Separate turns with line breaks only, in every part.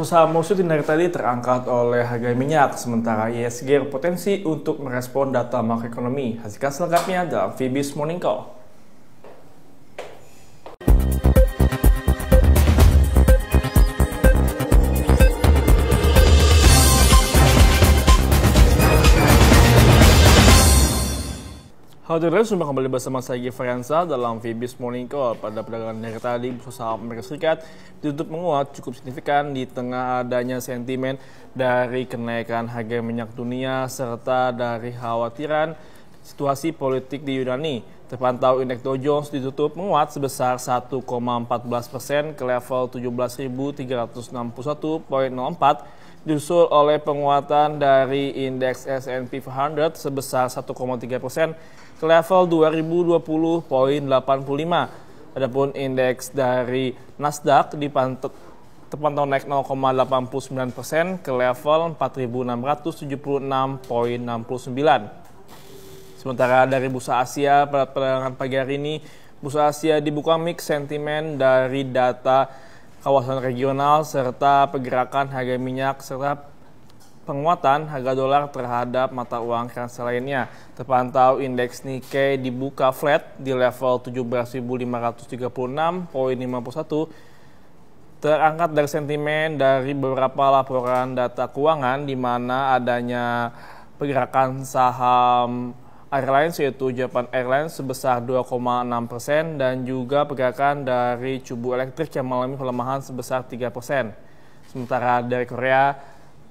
Bursa saham di dari tadi terangkat oleh harga minyak, sementara ISG e berpotensi untuk merespon data makroekonomi. Hasilkan selengkapnya dalam VBIS Morning Call. Halo, Hadirin sudah kembali bersama saya Giferenza dalam VBS Morning Call. Pada perdagangan hari tadi, bursa saham Amerika Serikat ditutup menguat cukup signifikan di tengah adanya sentimen dari kenaikan harga minyak dunia serta dari khawatiran situasi politik di Yunani. Terpantau indeks Dow Jones ditutup menguat sebesar 1,14 persen ke level 17.361.04 disusul oleh penguatan dari indeks S&P 500 sebesar 1,3 persen ke level 2020.85. Adapun indeks dari Nasdaq dipantau terpantau naik 0,89 persen ke level 4.676.69. Sementara dari Bursa Asia pada perdagangan pagi hari ini, Bursa Asia dibuka mix sentimen dari data kawasan regional serta pergerakan harga minyak serta penguatan harga dolar terhadap mata uang ransel lainnya. Terpantau indeks Nikkei dibuka flat di level 17.536.51 terangkat dari sentimen dari beberapa laporan data keuangan di mana adanya pergerakan saham Airlines yaitu Japan Airlines sebesar 2,6 persen dan juga pergerakan dari cubu elektrik yang mengalami pelemahan sebesar 3 persen. Sementara dari Korea,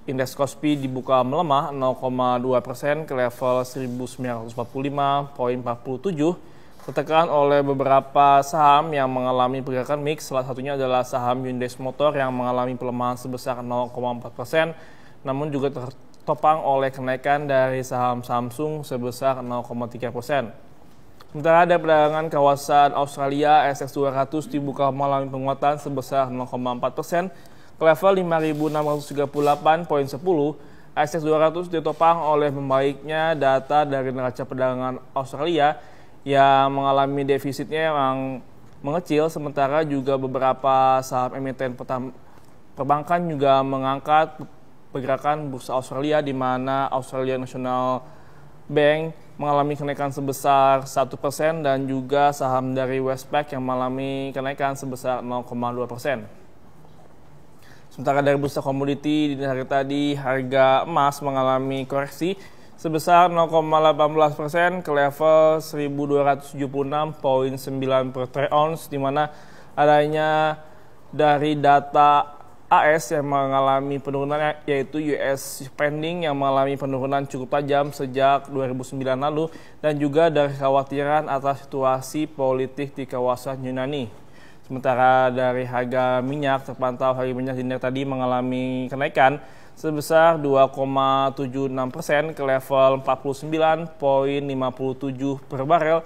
indeks Kospi dibuka melemah 0,2 persen ke level 1945.47 tertekan oleh beberapa saham yang mengalami pergerakan mix. Salah satunya adalah saham Hyundai Motor yang mengalami pelemahan sebesar 0,4 persen, namun juga Tertopang oleh kenaikan dari saham Samsung sebesar 0,3 persen. Sementara ada perdagangan kawasan Australia SX 200 dibuka mengalami penguatan sebesar 0,4 persen ke level 5.638.10. sx 200 ditopang oleh membaiknya data dari neraca perdagangan Australia yang mengalami defisitnya yang mengecil, sementara juga beberapa saham emiten perbankan juga mengangkat pergerakan bursa Australia di mana Australia National Bank mengalami kenaikan sebesar 1% dan juga saham dari Westpac yang mengalami kenaikan sebesar 0,2%. Sementara dari bursa komoditi di hari tadi harga emas mengalami koreksi sebesar 0,18% ke level 1276.9 per troy ounce di mana adanya dari data AS yang mengalami penurunan yaitu US spending yang mengalami penurunan cukup tajam sejak 2009 lalu dan juga dari khawatiran atas situasi politik di kawasan Yunani. Sementara dari harga minyak terpantau harga minyak dunia tadi mengalami kenaikan sebesar 2,76 persen ke level 49,57 per barel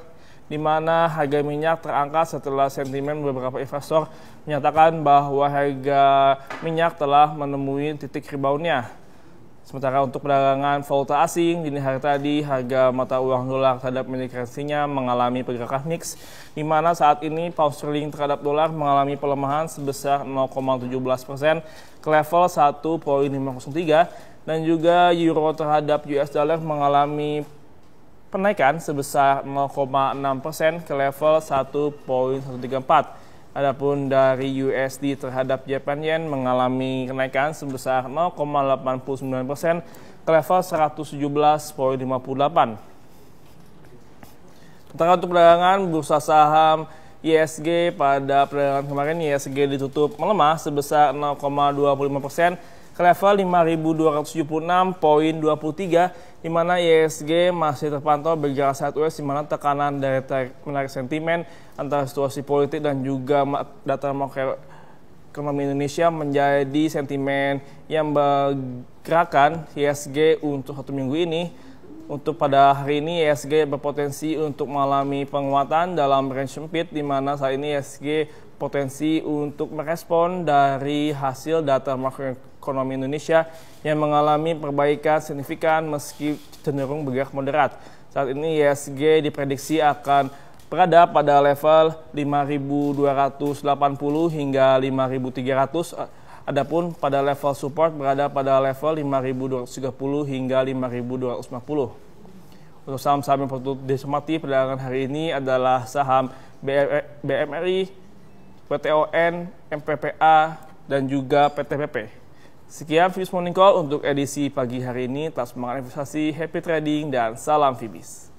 di mana harga minyak terangkat setelah sentimen beberapa investor menyatakan bahwa harga minyak telah menemui titik reboundnya. Sementara untuk perdagangan valuta asing, dini hari tadi harga mata uang dolar terhadap milik mengalami pergerakan mix, di mana saat ini pound sterling terhadap dolar mengalami pelemahan sebesar 0,17 persen ke level 1.503 dan juga euro terhadap US dollar mengalami penaikan sebesar 0,6 persen ke level 1.134. Adapun dari USD terhadap Japan Yen mengalami kenaikan sebesar 0,89 persen ke level 117.58. Sementara untuk perdagangan bursa saham ISG pada perdagangan kemarin ISG ditutup melemah sebesar 0,25 persen ke level 5.276 poin 23, di mana ISG e masih terpantau bergerak sideways di mana tekanan dari menarik sentimen antara situasi politik dan juga data makro ekonomi Indonesia menjadi sentimen yang bergerakan ISG e untuk satu minggu ini untuk pada hari ini ESG berpotensi untuk mengalami penguatan dalam range sempit di mana saat ini ESG potensi untuk merespon dari hasil data makroekonomi Indonesia yang mengalami perbaikan signifikan meski cenderung bergerak moderat. Saat ini ESG diprediksi akan berada pada level 5280 hingga 5300 Adapun pada level support berada pada level 5230 hingga 5250. Untuk saham-saham yang perlu disemati perdagangan hari ini adalah saham BMRI, PTON, MPPA, dan juga PTPP. Sekian Fibis Morning Call untuk edisi pagi hari ini. Tetap semangat investasi, happy trading, dan salam Fibis.